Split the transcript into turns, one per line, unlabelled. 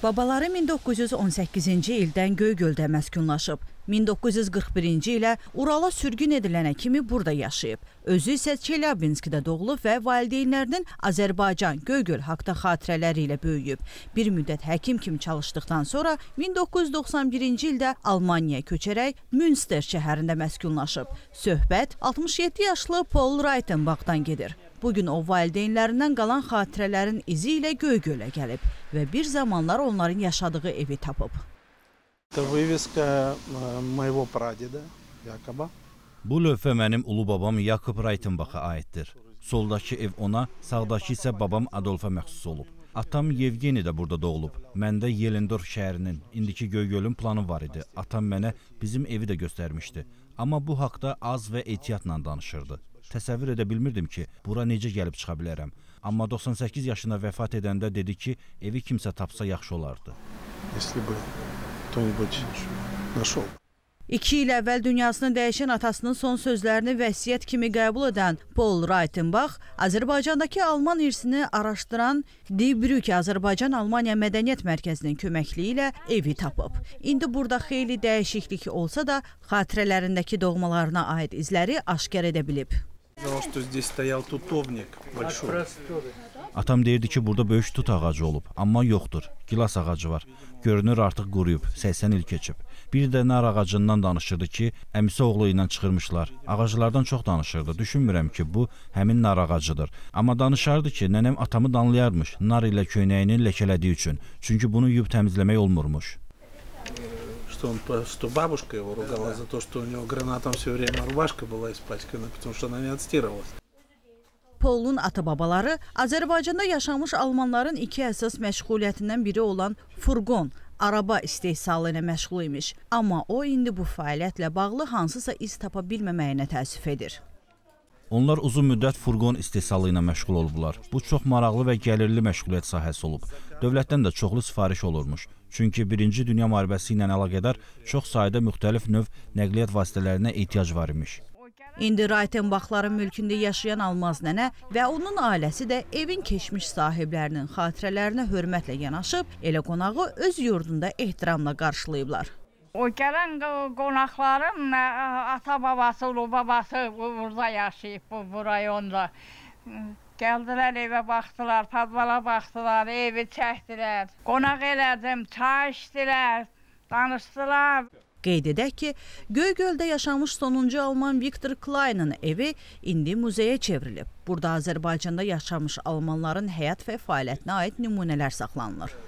Babaları 1918-ci ildən Göygöldə məskunlaşıb. 1941-ci ilə Urala sürgün edilənə kimi burada yaşayıb. Özü isə Çelyabinskdə doğulub və valideynlərinin Azərbaycan, Göygöl haqda xatirələri ilə böyüyüb. Bir müddət həkim kimi çalışdıqdan sonra 1991-ci ildə Almaniyaya köçərək Münster şəhərində məskunlaşıb. Söhbət 67 yaşlı Paul Reitenbachdan gedir. Bu gün o valideynlərindən qalan xatirələrin izi ilə Göygölə gəlib və bir zamanlar onların yaşadığı evi tapıb.
Э, Bu lövhə mənim ulu babam Yakub Raytenbaxa aiddir. Soldakı ev ona, sağdakı isə babam Adolfa məxsus olub. Atam Yevgeni də burada doğulub. Məndə Yelendorf şəhərinin, indiki Göygölün planı var idi. Atam mənə bizim evi də göstərmişdi. Amma bu haqda az və ehtiyatla danışırdı. Təsəvvür edə bilmirdim ki, bura necə gəlib çıxa bilərəm. Amma 98 yaşına vəfat edəndə dedi ki, evi kimsə tapsa yaxşı olardı. Если бы кто-нибудь нашел.
İki il əvvəl dünyasını dəyişən atasının son sözlərini vəsiyyət kimi qəbul edən Paul Reitenbach Azərbaycandakı alman irsini araşdıran Dibrük Azərbaycan-Almaniya Mədəniyyət Mərkəzinin köməkliyi ilə evi tapıb. İndi burada xeyli dəyişiklik olsa da xatirələrindəki doğmalarına aid izləri aşkar edə bilib.
Потому что здесь стоял тутовник большой. Atam deyirdi ki, burada böyük tut ağacı olub, amma yoxdur. Gilas ağacı var. Görünür artıq quruyub, 80 il keçib. Bir də nar ağacından danışırdı ki, əmisi oğlu ilə çıxırmışlar. Ağaclardan çox danışırdı. Düşünmürəm ki, bu həmin nar ağacıdır. Amma danışardı ki, nənəm atamı danlayarmış nar ilə köynəyini ləkələdiyi üçün. Çünki bunu yuyub təmizləmək olmurmuş. что он, что бабушка его ругала за то, что у него гранатом все время рубашка была испачкана, потому что она не отстирывалась.
Polun ata-babaları Azərbaycanda yaşamış almanların iki əsas məşğuliyyətindən biri olan furqon, araba istehsalı ilə məşğul imiş. Amma o indi bu fəaliyyətlə bağlı hansısa iz tapa bilməməyinə təəssüf edir.
Onlar uzun müddət furqon istehsalı ilə məşğul olublar. Bu çox maraqlı və gəlirli məşğuliyyət sahəsi olub. Dövlətdən də çoxlu sifariş olurmuş. Çünki 1-ci Dünya müharibəsi ilə əlaqədar çox sayda müxtəlif növ nəqliyyat vasitələrinə ehtiyac var imiş.
İndi Raytenbachların mülkündə yaşayan Almaz nənə və onun ailəsi də evin keçmiş sahiblərinin xatirələrinə hörmətlə yanaşıb, elə qonağı öz yurdunda ehtiramla qarşılayıblar. O gələn qonaqlarım ata babası, ulu babası burada yaşayıb bu, bu rayonda. Gəldilər evə baxdılar, padvala baxdılar, evi çəkdilər. Qonaq elədim, çay içdilər, danışdılar. Qeyd edək ki, Göygöldə yaşamış sonuncu alman Viktor Kleinın evi indi muzeyə çevrilib. Burada Azərbaycanda yaşamış almanların həyat və fəaliyyətinə aid nümunələr saxlanılır.